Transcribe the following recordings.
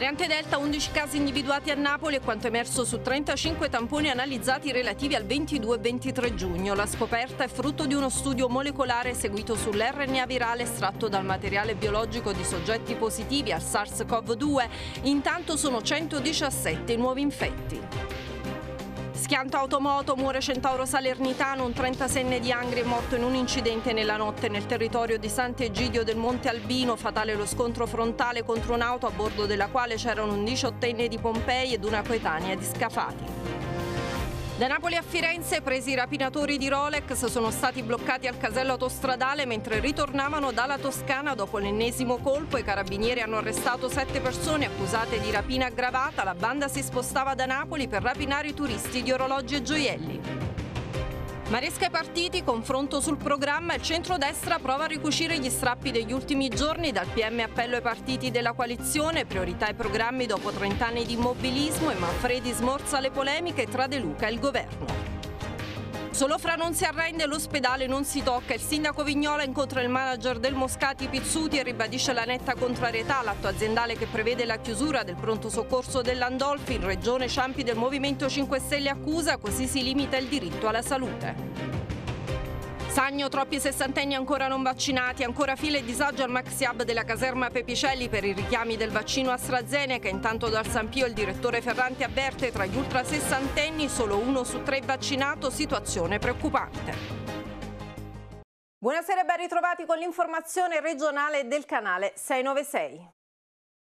Variante Delta, 11 casi individuati a Napoli e quanto emerso su 35 tamponi analizzati relativi al 22 e 23 giugno. La scoperta è frutto di uno studio molecolare eseguito sull'RNA virale estratto dal materiale biologico di soggetti positivi al SARS-CoV-2. Intanto sono 117 nuovi infetti. Schianto automoto, muore Centauro Salernitano, un 36enne di Angri è morto in un incidente nella notte nel territorio di Sant'Egidio del Monte Albino, fatale lo scontro frontale contro un'auto a bordo della quale c'erano un 18enne di Pompei ed una coetanea di Scafati. Da Napoli a Firenze, presi i rapinatori di Rolex sono stati bloccati al casello autostradale mentre ritornavano dalla Toscana dopo l'ennesimo colpo. I carabinieri hanno arrestato sette persone accusate di rapina aggravata. La banda si spostava da Napoli per rapinare i turisti di orologi e gioielli. Maresca ai partiti, confronto sul programma, il centrodestra prova a ricucire gli strappi degli ultimi giorni, dal PM appello ai partiti della coalizione, priorità ai programmi dopo 30 anni di immobilismo e Manfredi smorza le polemiche tra De Luca e il governo. Solo Fra non si arrende, l'ospedale non si tocca. Il sindaco Vignola incontra il manager del Moscati Pizzuti e ribadisce la netta contrarietà all'atto aziendale che prevede la chiusura del pronto soccorso dell'Andolfi. In regione Ciampi del Movimento 5 Stelle accusa, così si limita il diritto alla salute. Sagno, troppi sessantenni ancora non vaccinati, ancora file e disagio al Maxi Hub della caserma Pepicelli per i richiami del vaccino AstraZeneca. Intanto dal San Pio il direttore Ferranti avverte tra gli ultra sessantenni solo uno su tre vaccinato, situazione preoccupante. Buonasera e ben ritrovati con l'informazione regionale del canale 696.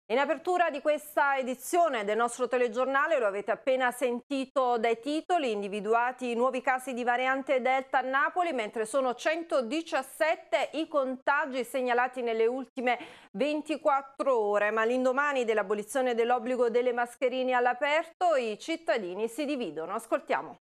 In apertura di questa edizione del nostro telegiornale, lo avete appena sentito dai titoli, individuati i nuovi casi di variante Delta a Napoli, mentre sono 117 i contagi segnalati nelle ultime 24 ore. Ma l'indomani dell'abolizione dell'obbligo delle mascherine all'aperto i cittadini si dividono. Ascoltiamo.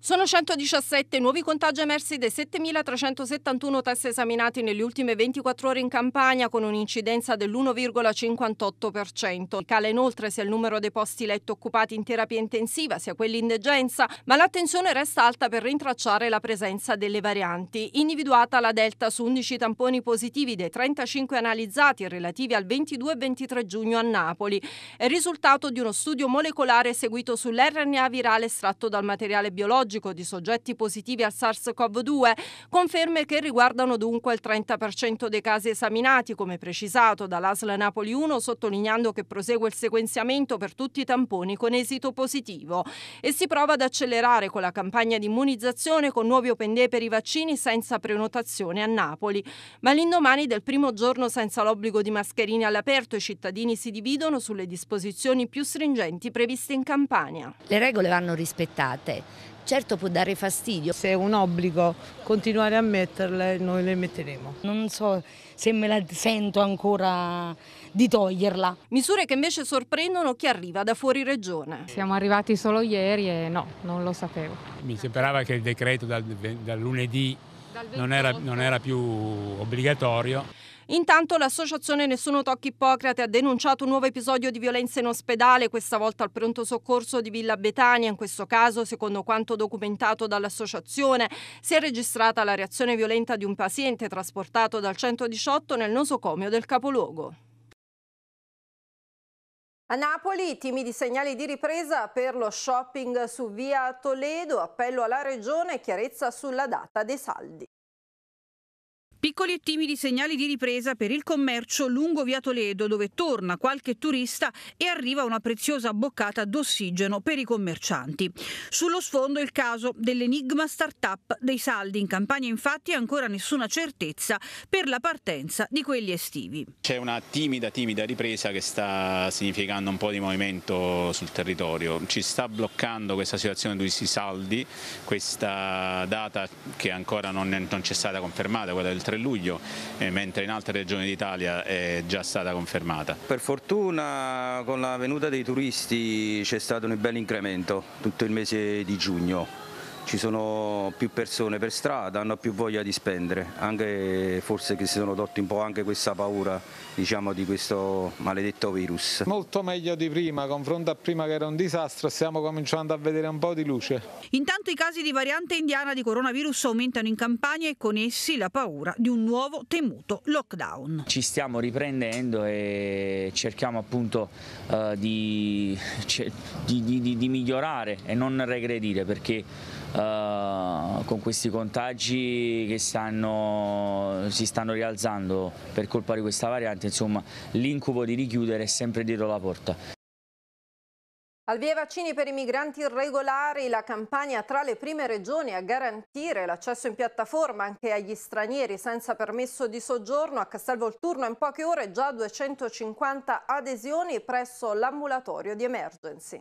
Sono 117 nuovi contagi emersi dei 7.371 test esaminati nelle ultime 24 ore in Campania con un'incidenza dell'1,58%. Cala inoltre sia il numero dei posti letto occupati in terapia intensiva sia quelli in degenza, ma l'attenzione resta alta per rintracciare la presenza delle varianti. Individuata la delta su 11 tamponi positivi dei 35 analizzati relativi al 22 e 23 giugno a Napoli. È il risultato di uno studio molecolare eseguito sull'RNA virale estratto dal materiale biologico biologico di soggetti positivi al SARS-CoV-2, conferme che riguardano dunque il 30% dei casi esaminati, come precisato dall'ASL Napoli 1, sottolineando che prosegue il sequenziamento per tutti i tamponi con esito positivo e si prova ad accelerare con la campagna di immunizzazione con nuovi open day per i vaccini senza prenotazione a Napoli. Ma l'indomani del primo giorno senza l'obbligo di mascherine all'aperto i cittadini si dividono sulle disposizioni più stringenti previste in campagna. Le regole vanno rispettate certo può dare fastidio. Se è un obbligo continuare a metterle, noi le metteremo. Non so se me la sento ancora di toglierla. Misure che invece sorprendono chi arriva da fuori regione. Siamo arrivati solo ieri e no, non lo sapevo. Mi sembrava che il decreto dal, dal lunedì non era, non era più obbligatorio. Intanto l'associazione Nessuno Tocchi Ippocrate ha denunciato un nuovo episodio di violenza in ospedale, questa volta al pronto soccorso di Villa Betania. In questo caso, secondo quanto documentato dall'associazione, si è registrata la reazione violenta di un paziente trasportato dal 118 nel nosocomio del capoluogo. A Napoli timidi segnali di ripresa per lo shopping su via Toledo, appello alla regione, chiarezza sulla data dei saldi. Piccoli e timidi segnali di ripresa per il commercio lungo via Toledo, dove torna qualche turista e arriva una preziosa boccata d'ossigeno per i commercianti. Sullo sfondo il caso dell'enigma start-up dei saldi. In campagna, infatti, ancora nessuna certezza per la partenza di quelli estivi. C'è una timida, timida ripresa che sta significando un po' di movimento sul territorio. Ci sta bloccando questa situazione di questi saldi, questa data che ancora non, non c'è stata confermata, quella del 3 luglio, eh, mentre in altre regioni d'Italia è già stata confermata. Per fortuna con la venuta dei turisti c'è stato un bel incremento tutto il mese di giugno ci sono più persone per strada, hanno più voglia di spendere, anche forse che si sono tolti un po' anche questa paura diciamo, di questo maledetto virus. Molto meglio di prima, confronto a prima che era un disastro, stiamo cominciando a vedere un po' di luce. Intanto i casi di variante indiana di coronavirus aumentano in campagna e con essi la paura di un nuovo temuto lockdown. Ci stiamo riprendendo e cerchiamo appunto uh, di, di, di, di, migliorare e non regredire perché uh, con questi contagi che stanno, si stanno rialzando per colpa di questa variante insomma l'incubo di richiudere è sempre dietro la porta. Al via vaccini per i migranti irregolari, la Campania tra le prime regioni a garantire l'accesso in piattaforma anche agli stranieri senza permesso di soggiorno. A Castelvolturno in poche ore già 250 adesioni presso l'ambulatorio di emergency.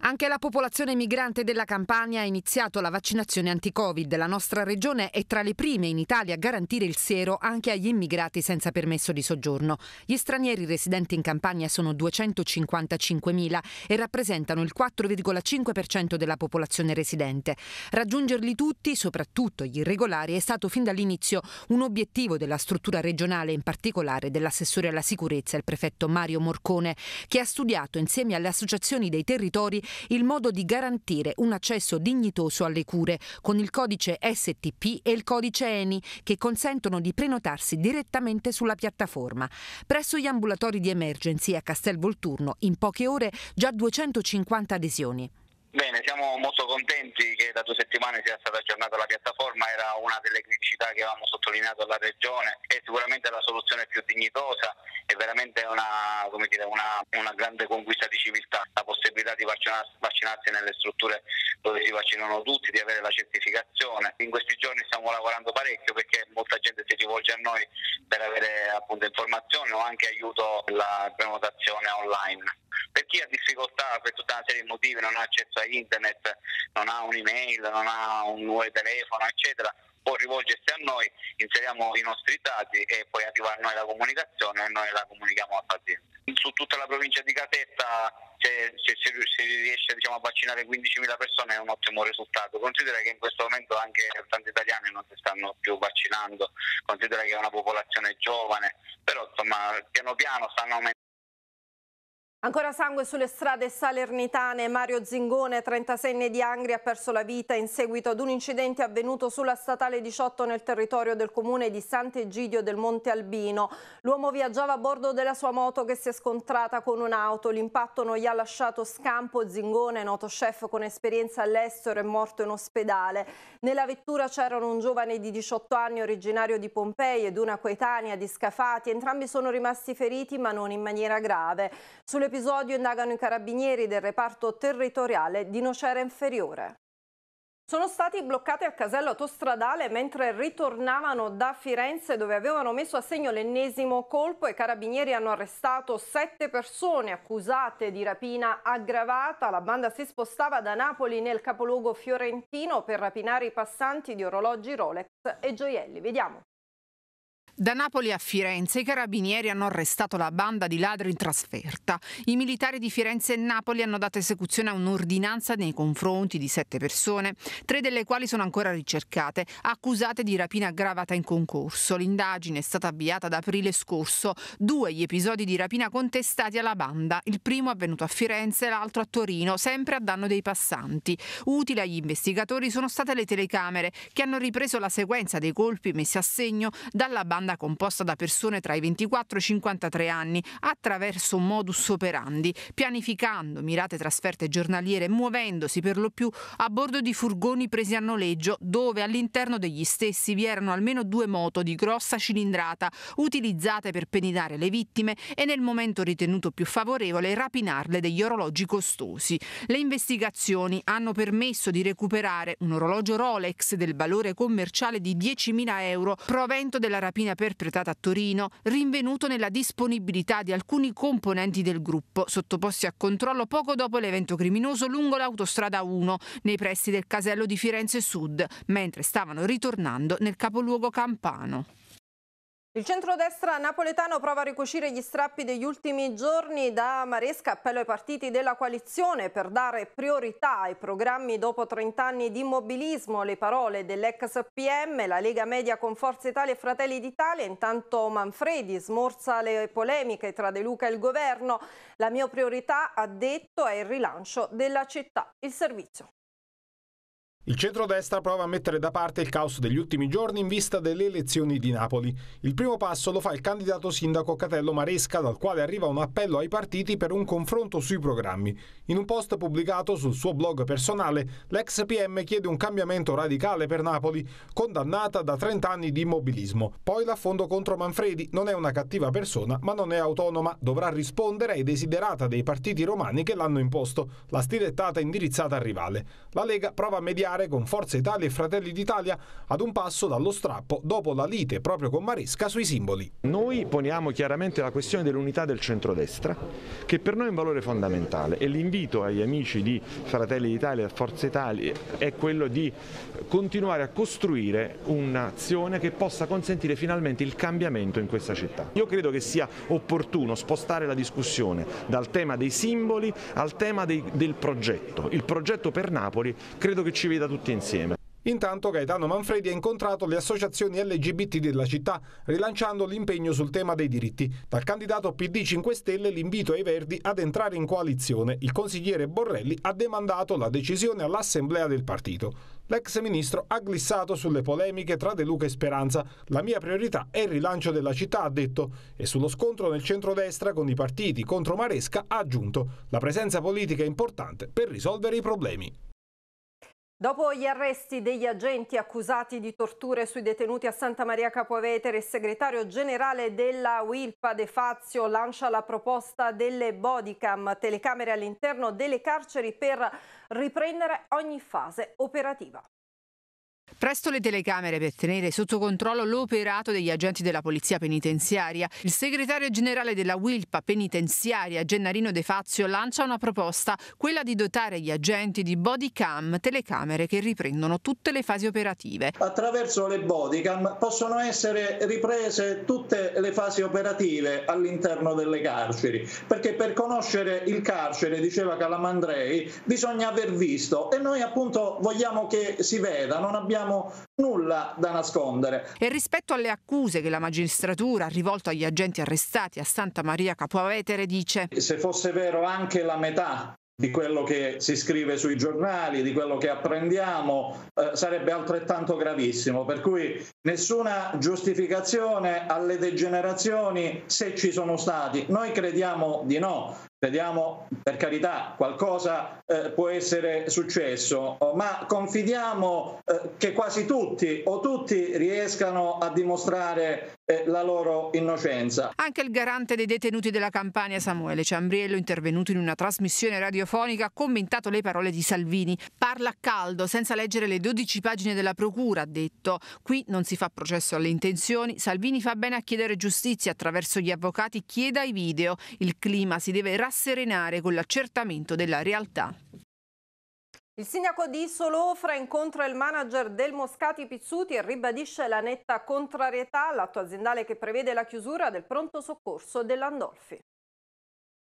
Anche la popolazione migrante della Campania ha iniziato la vaccinazione anti-Covid. La nostra regione è tra le prime in Italia a garantire il siero anche agli immigrati senza permesso di soggiorno. Gli stranieri residenti in Campania sono 255.000 e rappresentano il 4,5% della popolazione residente. Raggiungerli tutti, soprattutto gli irregolari, è stato fin dall'inizio un obiettivo della struttura regionale, in particolare dell'assessore alla sicurezza, il prefetto Mario Morcone, che ha studiato insieme alle associazioni dei territori il modo di garantire un accesso dignitoso alle cure con il codice STP e il codice ENI che consentono di prenotarsi direttamente sulla piattaforma. Presso gli ambulatori di emergency a Castel Volturno in poche ore già 250 adesioni. Bene, siamo molto contenti che da due settimane sia stata aggiornata la piattaforma, era una delle criticità che avevamo sottolineato alla Regione, è sicuramente la soluzione più dignitosa, è veramente una, dire, una, una grande conquista di civiltà, la possibilità di vaccinarsi, vaccinarsi nelle strutture dove si vaccinano tutti, di avere la certificazione. In questi giorni stiamo lavorando parecchio perché molta gente si rivolge a noi per avere appunto informazioni o anche aiuto nella prenotazione online. Per chi ha difficoltà per tutta una serie di motivi, non ha accesso a internet, non ha un'email, non ha un nuovo telefono, eccetera, può rivolgersi a noi, inseriamo i nostri dati e poi arriva a noi la comunicazione e noi la comunichiamo al paziente. Su tutta la provincia di Catetta se, se, se, se riesce diciamo, a vaccinare 15.000 persone è un ottimo risultato, considera che in questo momento anche tanti italiani non si stanno più vaccinando, considera che è una popolazione giovane, però insomma piano piano stanno aumentando Ancora sangue sulle strade salernitane, Mario Zingone, 36enne di Angri, ha perso la vita in seguito ad un incidente avvenuto sulla statale 18 nel territorio del comune di Sant'Egidio del Monte Albino. L'uomo viaggiava a bordo della sua moto che si è scontrata con un'auto, l'impatto non gli ha lasciato scampo, Zingone, noto chef con esperienza all'estero, è morto in ospedale. Nella vettura c'erano un giovane di 18 anni originario di Pompei ed una coetanea di Scafati, entrambi sono rimasti feriti ma non in maniera grave. Sulle episodio indagano i carabinieri del reparto territoriale di Nocera Inferiore. Sono stati bloccati al casello autostradale mentre ritornavano da Firenze dove avevano messo a segno l'ennesimo colpo i carabinieri hanno arrestato sette persone accusate di rapina aggravata. La banda si spostava da Napoli nel capoluogo fiorentino per rapinare i passanti di orologi Rolex e gioielli. Vediamo. Da Napoli a Firenze i carabinieri hanno arrestato la banda di ladri in trasferta. I militari di Firenze e Napoli hanno dato esecuzione a un'ordinanza nei confronti di sette persone, tre delle quali sono ancora ricercate, accusate di rapina aggravata in concorso. L'indagine è stata avviata ad aprile scorso. Due gli episodi di rapina contestati alla banda, il primo avvenuto a Firenze e l'altro a Torino, sempre a danno dei passanti. Utile agli investigatori sono state le telecamere che hanno ripreso la sequenza dei colpi messi a segno dalla banda banda composta da persone tra i 24 e i 53 anni attraverso un modus operandi, pianificando mirate trasferte giornaliere muovendosi per lo più a bordo di furgoni presi a noleggio dove all'interno degli stessi vi erano almeno due moto di grossa cilindrata utilizzate per pedinare le vittime e nel momento ritenuto più favorevole rapinarle degli orologi costosi. Le investigazioni hanno permesso di recuperare un orologio Rolex del valore commerciale di 10.000 euro, provento della rapina perpetrata a Torino, rinvenuto nella disponibilità di alcuni componenti del gruppo, sottoposti a controllo poco dopo l'evento criminoso lungo l'autostrada 1, nei pressi del casello di Firenze Sud, mentre stavano ritornando nel capoluogo campano. Il centrodestra napoletano prova a ricucire gli strappi degli ultimi giorni da Maresca, appello ai partiti della coalizione per dare priorità ai programmi dopo 30 anni di immobilismo. Le parole dell'ex PM, la Lega Media con Forza Italia e Fratelli d'Italia, intanto Manfredi smorza le polemiche tra De Luca e il governo. La mia priorità, ha detto, è il rilancio della città. Il servizio. Il centrodestra prova a mettere da parte il caos degli ultimi giorni in vista delle elezioni di Napoli. Il primo passo lo fa il candidato sindaco Catello Maresca, dal quale arriva un appello ai partiti per un confronto sui programmi. In un post pubblicato sul suo blog personale, l'ex PM chiede un cambiamento radicale per Napoli, condannata da 30 anni di immobilismo. Poi l'affondo contro Manfredi, non è una cattiva persona, ma non è autonoma, dovrà rispondere ai desiderata dei partiti romani che l'hanno imposto, la stilettata indirizzata al rivale. La Lega prova a mediare giocare con Forza Italia e Fratelli d'Italia ad un passo dallo strappo dopo la lite proprio con Maresca sui simboli. Noi poniamo chiaramente la questione dell'unità del centrodestra che per noi è un valore fondamentale e l'invito agli amici di Fratelli d'Italia e Forza Italia è quello di continuare a costruire un'azione che possa consentire finalmente il cambiamento in questa città. Io credo che sia opportuno spostare la discussione dal tema dei simboli al tema dei, del progetto. Il progetto per Napoli credo che ci veda da tutti insieme. Intanto Gaetano Manfredi ha incontrato le associazioni LGBT della città, rilanciando l'impegno sul tema dei diritti. Dal candidato PD 5 Stelle l'invito ai Verdi ad entrare in coalizione. Il consigliere Borrelli ha demandato la decisione all'assemblea del partito. L'ex ministro ha glissato sulle polemiche tra De Luca e Speranza. La mia priorità è il rilancio della città, ha detto, e sullo scontro nel centrodestra con i partiti contro Maresca ha aggiunto la presenza politica è importante per risolvere i problemi. Dopo gli arresti degli agenti accusati di torture sui detenuti a Santa Maria Capovetere, il segretario generale della Wilpa De Fazio lancia la proposta delle bodycam, telecamere all'interno delle carceri per riprendere ogni fase operativa. Presto le telecamere per tenere sotto controllo l'operato degli agenti della polizia penitenziaria. Il segretario generale della Wilpa penitenziaria, Gennarino De Fazio, lancia una proposta, quella di dotare gli agenti di body cam, telecamere che riprendono tutte le fasi operative. Attraverso le body cam possono essere riprese tutte le fasi operative all'interno delle carceri, perché per conoscere il carcere, diceva Calamandrei, bisogna aver visto e noi appunto vogliamo che si veda, non abbiamo abbiamo nulla da nascondere. E rispetto alle accuse che la magistratura ha rivolto agli agenti arrestati a Santa Maria Capovetere dice Se fosse vero anche la metà di quello che si scrive sui giornali, di quello che apprendiamo, eh, sarebbe altrettanto gravissimo. Per cui nessuna giustificazione alle degenerazioni se ci sono stati. Noi crediamo di no. Vediamo, per carità, qualcosa eh, può essere successo, ma confidiamo eh, che quasi tutti o tutti riescano a dimostrare la loro innocenza. Anche il garante dei detenuti della campagna Samuele Ciambriello, intervenuto in una trasmissione radiofonica, ha commentato le parole di Salvini. Parla a caldo, senza leggere le 12 pagine della procura, ha detto. Qui non si fa processo alle intenzioni. Salvini fa bene a chiedere giustizia attraverso gli avvocati, chieda i video. Il clima si deve rasserenare con l'accertamento della realtà. Il sindaco di Solofra incontra il manager del Moscati Pizzuti e ribadisce la netta contrarietà all'atto aziendale che prevede la chiusura del pronto soccorso dell'Andolfi.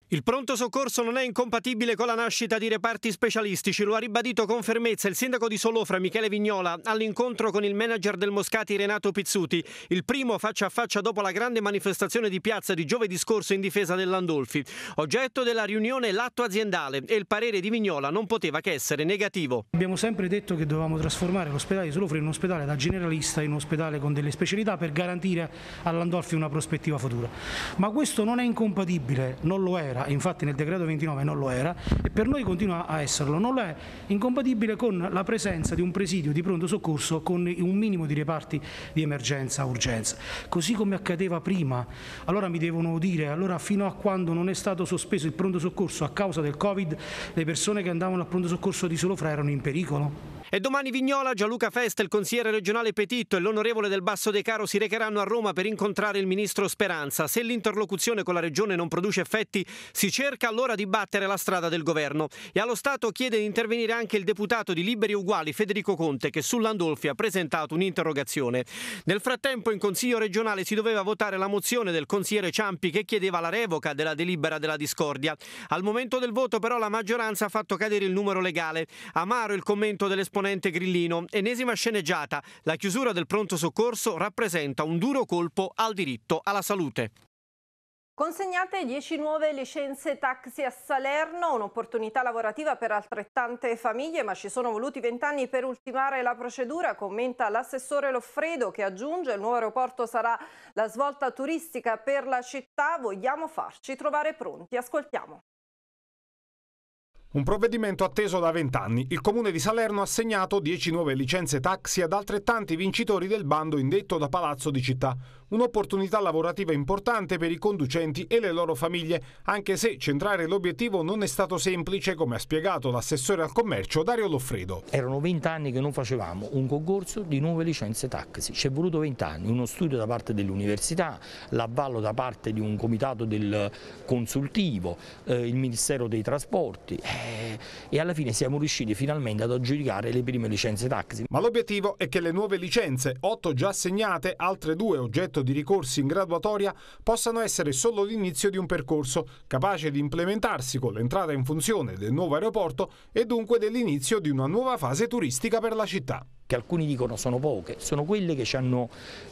Il pronto soccorso non è incompatibile con la nascita di reparti specialistici, lo ha ribadito con fermezza il sindaco di Solofra Michele Vignola all'incontro con il manager del Moscati Renato Pizzuti, il primo faccia a faccia dopo la grande manifestazione di piazza di giovedì scorso in difesa dell'Andolfi. Oggetto della riunione l'atto aziendale e il parere di Vignola non poteva che essere negativo. Abbiamo sempre detto che dovevamo trasformare l'ospedale di Solofra in un ospedale da generalista in un ospedale con delle specialità per garantire all'Andolfi una prospettiva futura. Ma questo non è incompatibile, non lo è era, infatti nel decreto 29 non lo era e per noi continua a esserlo, non lo è, incompatibile con la presenza di un presidio di pronto soccorso con un minimo di reparti di emergenza-urgenza, così come accadeva prima. Allora mi devono dire, allora fino a quando non è stato sospeso il pronto soccorso a causa del Covid, le persone che andavano al pronto soccorso di Solofra erano in pericolo? E domani Vignola, Gianluca Festa, il consigliere regionale Petitto e l'onorevole del Basso De Caro si recheranno a Roma per incontrare il ministro Speranza. Se l'interlocuzione con la regione non produce effetti, si cerca allora di battere la strada del governo. E allo Stato chiede di intervenire anche il deputato di Liberi Uguali, Federico Conte, che sull'Andolfi ha presentato un'interrogazione. Nel frattempo in Consiglio regionale si doveva votare la mozione del consigliere Ciampi che chiedeva la revoca della delibera della discordia. Al momento del voto però la maggioranza ha fatto cadere il numero legale. Amaro il commento dell'esponente componente grillino. Enesima sceneggiata, la chiusura del pronto soccorso rappresenta un duro colpo al diritto alla salute. Consegnate 10 nuove licenze taxi a Salerno, un'opportunità lavorativa per altrettante famiglie, ma ci sono voluti 20 anni per ultimare la procedura, commenta l'assessore Loffredo che aggiunge il nuovo aeroporto sarà la svolta turistica per la città, vogliamo farci trovare pronti, ascoltiamo. Un provvedimento atteso da vent'anni. Il comune di Salerno ha assegnato 10 nuove licenze taxi ad altrettanti vincitori del bando indetto da Palazzo di Città. Un'opportunità lavorativa importante per i conducenti e le loro famiglie, anche se centrare l'obiettivo non è stato semplice, come ha spiegato l'assessore al commercio Dario Loffredo. Erano vent'anni che non facevamo un concorso di nuove licenze taxi. Ci è voluto vent'anni, uno studio da parte dell'università, l'avvallo da parte di un comitato del consultivo, eh, il Ministero dei Trasporti eh, eh, e alla fine siamo riusciti finalmente ad aggiudicare le prime licenze taxi. Ma l'obiettivo è che le nuove licenze, 8 già assegnate, altre due oggetto di ricorsi in graduatoria, possano essere solo l'inizio di un percorso capace di implementarsi con l'entrata in funzione del nuovo aeroporto e dunque dell'inizio di una nuova fase turistica per la città che alcuni dicono sono poche, sono quelle che ci hanno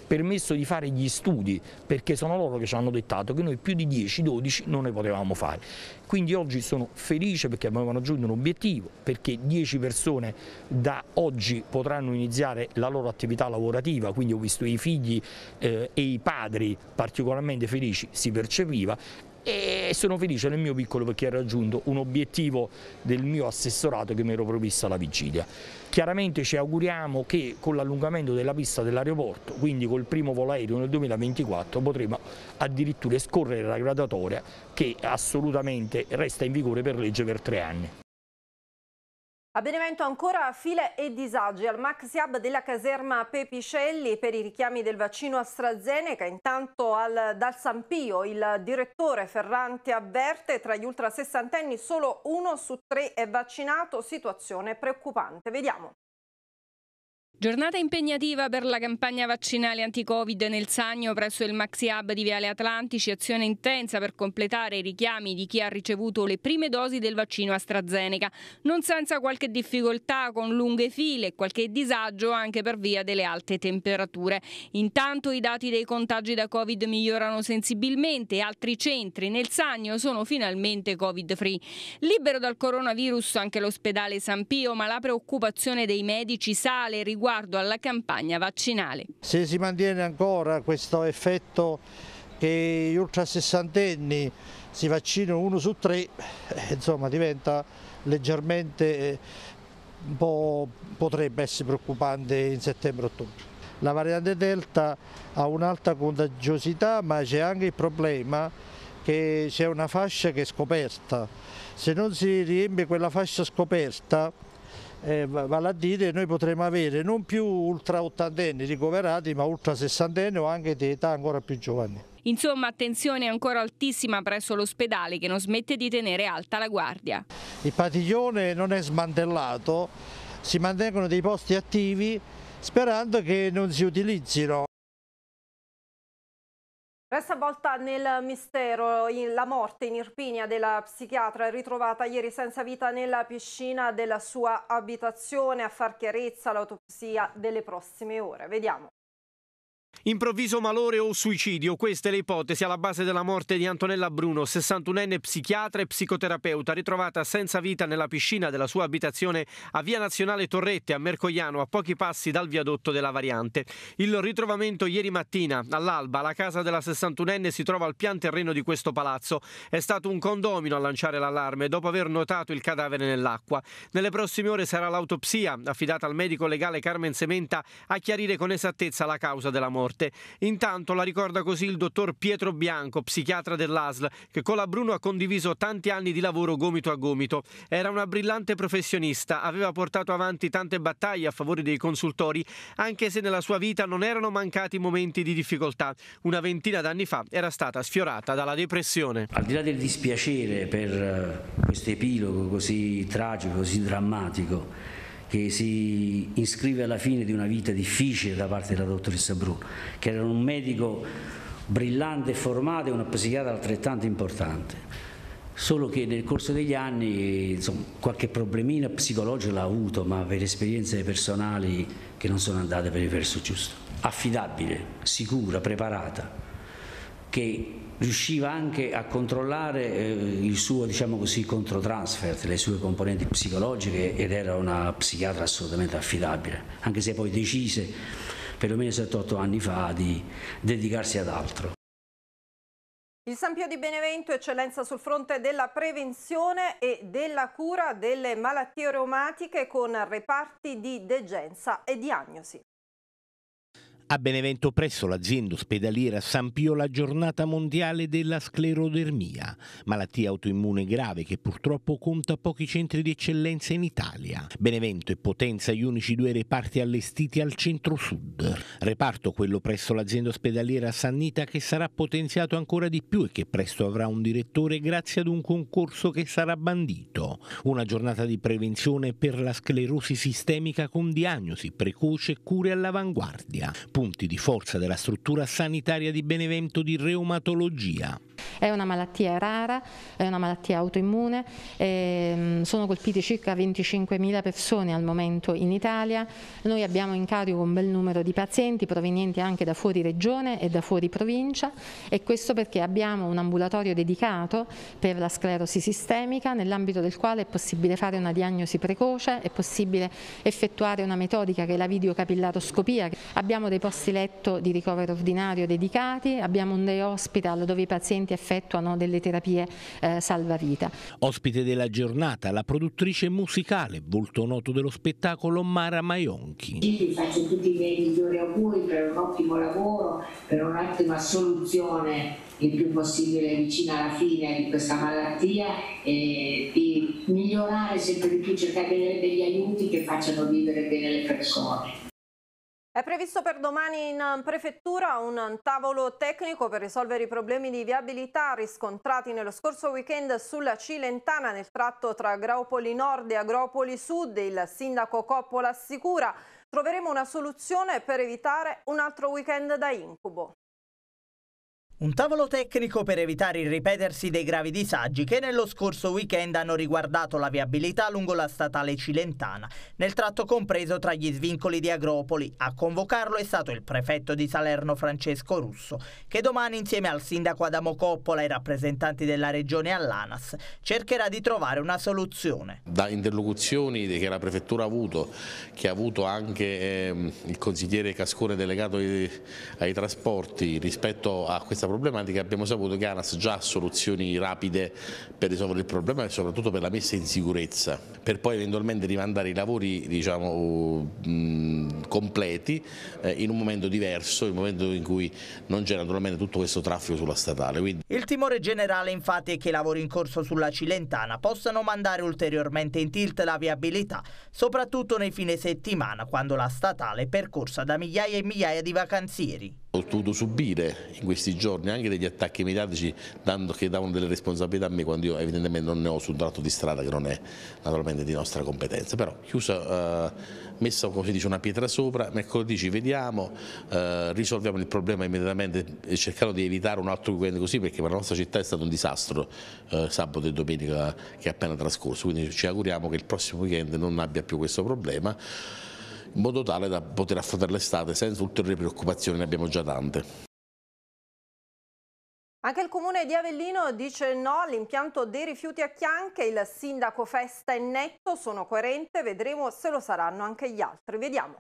permesso di fare gli studi, perché sono loro che ci hanno dettato che noi più di 10-12 non ne potevamo fare. Quindi oggi sono felice perché abbiamo raggiunto un obiettivo, perché 10 persone da oggi potranno iniziare la loro attività lavorativa, quindi ho visto i figli eh, e i padri particolarmente felici, si percepiva e sono felice nel mio piccolo perché ho raggiunto un obiettivo del mio assessorato che mi ero prevista alla vigilia. Chiaramente ci auguriamo che con l'allungamento della pista dell'aeroporto, quindi col primo volo aereo nel 2024, potremo addirittura scorrere la gradatoria che assolutamente resta in vigore per legge per tre anni. A Benevento ancora file e disagi al Maxi Hub della caserma Pepicelli per i richiami del vaccino AstraZeneca. Intanto al, dal San Pio il direttore Ferrante avverte tra gli ultra sessantenni solo uno su tre è vaccinato, situazione preoccupante. Vediamo. Giornata impegnativa per la campagna vaccinale anti-Covid nel Sagno presso il Maxi Hub di Viale Atlantici, azione intensa per completare i richiami di chi ha ricevuto le prime dosi del vaccino AstraZeneca, non senza qualche difficoltà con lunghe file e qualche disagio anche per via delle alte temperature. Intanto i dati dei contagi da Covid migliorano sensibilmente e altri centri nel Sagno sono finalmente Covid free. Libero dal coronavirus anche l'ospedale San Pio, ma la preoccupazione dei medici sale riguardo riguardo alla campagna vaccinale. Se si mantiene ancora questo effetto che gli ultra sessantenni si vaccinano uno su tre, eh, insomma diventa leggermente eh, un po' potrebbe essere preoccupante in settembre-ottobre. La variante Delta ha un'alta contagiosità ma c'è anche il problema che c'è una fascia che è scoperta. Se non si riempie quella fascia scoperta eh, vale a dire noi potremo avere non più ultra ottantenni ricoverati ma ultra sessantenni o anche di età ancora più giovani. Insomma attenzione ancora altissima presso l'ospedale che non smette di tenere alta la guardia. Il padiglione non è smantellato, si mantengono dei posti attivi sperando che non si utilizzino. Resta volta nel mistero la morte in Irpinia della psichiatra ritrovata ieri senza vita nella piscina della sua abitazione. A far chiarezza l'autopsia delle prossime ore. Vediamo. Improvviso malore o suicidio, questa è l'ipotesi alla base della morte di Antonella Bruno, 61enne psichiatra e psicoterapeuta, ritrovata senza vita nella piscina della sua abitazione a Via Nazionale Torrette a Mercogliano, a pochi passi dal viadotto della Variante. Il ritrovamento ieri mattina, all'alba, la casa della 61enne si trova al pian terreno di questo palazzo. È stato un condomino a lanciare l'allarme dopo aver notato il cadavere nell'acqua. Nelle prossime ore sarà l'autopsia, affidata al medico legale Carmen Sementa, a chiarire con esattezza la causa della morte morte. Intanto la ricorda così il dottor Pietro Bianco, psichiatra dell'ASL, che con la Bruno ha condiviso tanti anni di lavoro gomito a gomito. Era una brillante professionista, aveva portato avanti tante battaglie a favore dei consultori, anche se nella sua vita non erano mancati momenti di difficoltà. Una ventina d'anni fa era stata sfiorata dalla depressione. Al di là del dispiacere per eh, questo epilogo così tragico, così drammatico, che si iscrive alla fine di una vita difficile da parte della dottoressa Bru, che era un medico brillante e formato e una psichiatra altrettanto importante. Solo che nel corso degli anni insomma, qualche problemino psicologico l'ha avuto, ma per esperienze personali che non sono andate per il verso giusto. Affidabile, sicura, preparata, che riusciva anche a controllare eh, il suo diciamo così, controtransfert, le sue componenti psicologiche ed era una psichiatra assolutamente affidabile, anche se poi decise perlomeno 7-8 anni fa di dedicarsi ad altro. Il San Pio di Benevento, eccellenza sul fronte della prevenzione e della cura delle malattie reumatiche con reparti di degenza e diagnosi. A Benevento presso l'azienda ospedaliera Sampio la giornata mondiale della sclerodermia, malattia autoimmune grave che purtroppo conta pochi centri di eccellenza in Italia. Benevento e Potenza gli unici due reparti allestiti al centro-sud. Reparto quello presso l'azienda ospedaliera Sannita che sarà potenziato ancora di più e che presto avrà un direttore grazie ad un concorso che sarà bandito. Una giornata di prevenzione per la sclerosi sistemica con diagnosi precoce e cure all'avanguardia punti di forza della struttura sanitaria di Benevento di reumatologia. È una malattia rara, è una malattia autoimmune, ehm, sono colpite circa 25.000 persone al momento in Italia, noi abbiamo in carico un bel numero di pazienti provenienti anche da fuori regione e da fuori provincia e questo perché abbiamo un ambulatorio dedicato per la sclerosi sistemica nell'ambito del quale è possibile fare una diagnosi precoce, è possibile effettuare una metodica che è la videocapillaroscopia. Abbiamo dei posti letto di ricovero ordinario dedicati, abbiamo un day hospital dove i pazienti effettuano delle terapie eh, salvavita. Ospite della giornata, la produttrice musicale, volto noto dello spettacolo Mara Maionchi. Vi faccio tutti i miei migliori auguri per un ottimo lavoro, per un'ottima soluzione il più possibile vicino alla fine di questa malattia e di migliorare sempre di più, cercare degli aiuti che facciano vivere bene le persone. È previsto per domani in prefettura un tavolo tecnico per risolvere i problemi di viabilità riscontrati nello scorso weekend sulla Cilentana nel tratto tra Agropoli Nord e Agropoli Sud. Il sindaco Coppola assicura troveremo una soluzione per evitare un altro weekend da incubo. Un tavolo tecnico per evitare il ripetersi dei gravi disagi che nello scorso weekend hanno riguardato la viabilità lungo la statale cilentana, nel tratto compreso tra gli svincoli di Agropoli. A convocarlo è stato il prefetto di Salerno Francesco Russo, che domani insieme al sindaco Adamo Coppola e ai rappresentanti della regione all'ANAS cercherà di trovare una soluzione. Da interlocuzioni che la prefettura ha avuto, che ha avuto anche ehm, il consigliere Cascone delegato ai, ai trasporti rispetto a questa problematica abbiamo saputo che ANAS già ha soluzioni rapide per risolvere il problema e soprattutto per la messa in sicurezza, per poi eventualmente rimandare i lavori diciamo, completi eh, in un momento diverso, in un momento in cui non c'è naturalmente tutto questo traffico sulla statale. Quindi... Il timore generale infatti è che i lavori in corso sulla Cilentana possano mandare ulteriormente in tilt la viabilità, soprattutto nei fine settimana quando la statale è percorsa da migliaia e migliaia di vacanzieri ho dovuto subire in questi giorni anche degli attacchi mediatici dando, che davano delle responsabilità a me quando io evidentemente non ne ho su un tratto di strada che non è naturalmente di nostra competenza però chiusa, eh, messa come si dice una pietra sopra, mercoledì ci vediamo eh, risolviamo il problema immediatamente e cercando di evitare un altro weekend così perché per la nostra città è stato un disastro eh, sabato e domenica che è appena trascorso quindi ci auguriamo che il prossimo weekend non abbia più questo problema in modo tale da poter affrontare l'estate senza ulteriori preoccupazioni, ne abbiamo già tante. Anche il comune di Avellino dice no all'impianto dei rifiuti a Chianche, il sindaco Festa e Netto sono coerente, vedremo se lo saranno anche gli altri. Vediamo.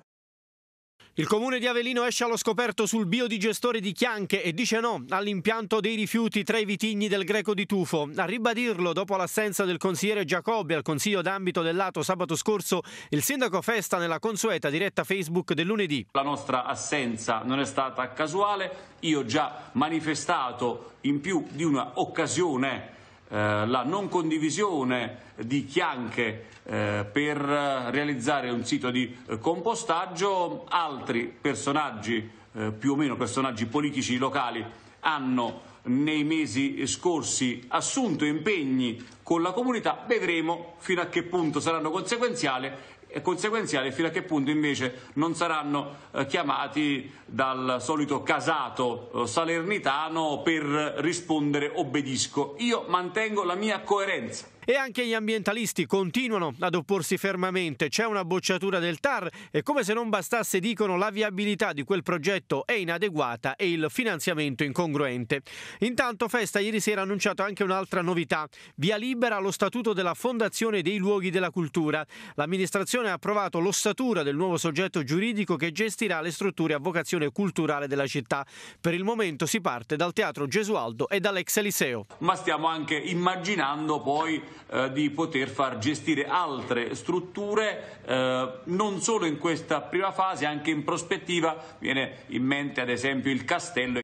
Il comune di Avellino esce allo scoperto sul biodigestore di Chianche e dice no all'impianto dei rifiuti tra i vitigni del Greco di Tufo. A ribadirlo dopo l'assenza del consigliere Giacobbe al consiglio d'ambito del Lato sabato scorso, il sindaco festa nella consueta diretta Facebook del lunedì. La nostra assenza non è stata casuale, io ho già manifestato in più di una occasione eh, la non condivisione di chianche eh, per realizzare un sito di eh, compostaggio, altri personaggi, eh, più o meno personaggi politici locali, hanno nei mesi scorsi assunto impegni con la comunità, vedremo fino a che punto saranno conseguenziali e conseguenziali fino a che punto invece non saranno eh, chiamati dal solito casato eh, salernitano per rispondere obbedisco. Io mantengo la mia coerenza. E anche gli ambientalisti continuano ad opporsi fermamente, c'è una bocciatura del TAR e come se non bastasse dicono la viabilità di quel progetto è inadeguata e il finanziamento incongruente. Intanto Festa ieri sera ha annunciato anche un'altra novità, via libera lo statuto della Fondazione dei Luoghi della Cultura. L'amministrazione ha approvato l'ossatura del nuovo soggetto giuridico che gestirà le strutture a vocazione culturale della città. Per il momento si parte dal Teatro Gesualdo e dall'ex Eliseo. Ma stiamo anche immaginando poi eh, di poter far gestire altre strutture eh, non solo in questa prima fase, anche in prospettiva viene in mente ad esempio il castello.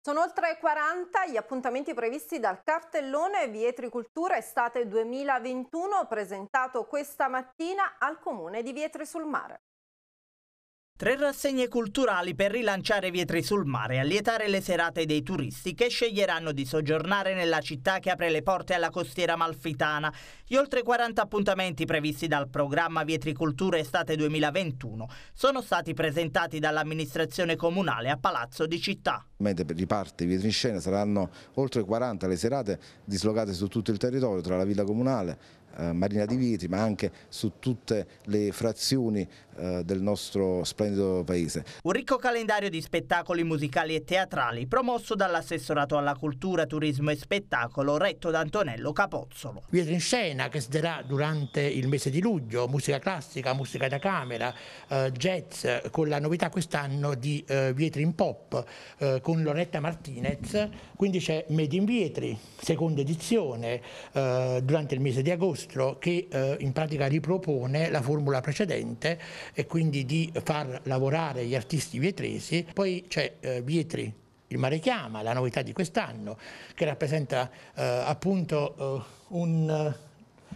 Sono oltre 40 gli appuntamenti previsti dal cartellone Vietri Cultura Estate 2021 presentato questa mattina al comune di Vietri sul Mare. Tre rassegne culturali per rilanciare Vietri sul mare e allietare le serate dei turisti che sceglieranno di soggiornare nella città che apre le porte alla costiera malfitana. Gli oltre 40 appuntamenti previsti dal programma Vietri Cultura Estate 2021 sono stati presentati dall'amministrazione comunale a Palazzo di Città. Mentre riparte Vietri in Scena saranno oltre 40 le serate dislocate su tutto il territorio tra la villa comunale, eh, Marina di Vietri ma anche su tutte le frazioni eh, del nostro splendido paese. Un ricco calendario di spettacoli musicali e teatrali promosso dall'assessorato alla cultura, turismo e spettacolo retto da Antonello Capozzolo. Vietri in scena che si darà durante il mese di luglio, musica classica, musica da camera, eh, jazz con la novità quest'anno di eh, Vietri in pop eh, con Loretta Martinez, quindi c'è Made in Vietri, seconda edizione eh, durante il mese di agosto Ministro che eh, in pratica ripropone la formula precedente e quindi di far lavorare gli artisti vietresi, poi c'è eh, Vietri il mare chiama, la novità di quest'anno, che rappresenta eh, appunto eh, un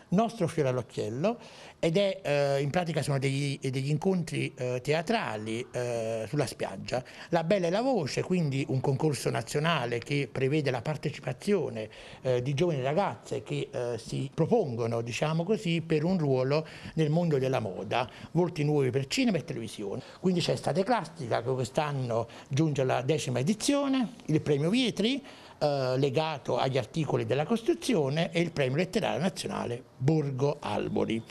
nostro fiore all'occhiello ed è eh, in pratica sono degli, degli incontri eh, teatrali eh, sulla spiaggia. La Bella e la Voce, quindi un concorso nazionale che prevede la partecipazione eh, di giovani ragazze che eh, si propongono, diciamo così, per un ruolo nel mondo della moda, volti nuovi per cinema e televisione. Quindi c'è Estate Classica che quest'anno giunge alla decima edizione, il premio Vietri, eh, legato agli articoli della Costituzione e il premio letterario nazionale Borgo Albori.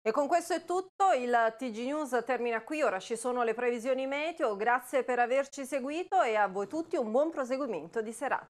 E con questo è tutto, il TG News termina qui, ora ci sono le previsioni meteo, grazie per averci seguito e a voi tutti un buon proseguimento di serata.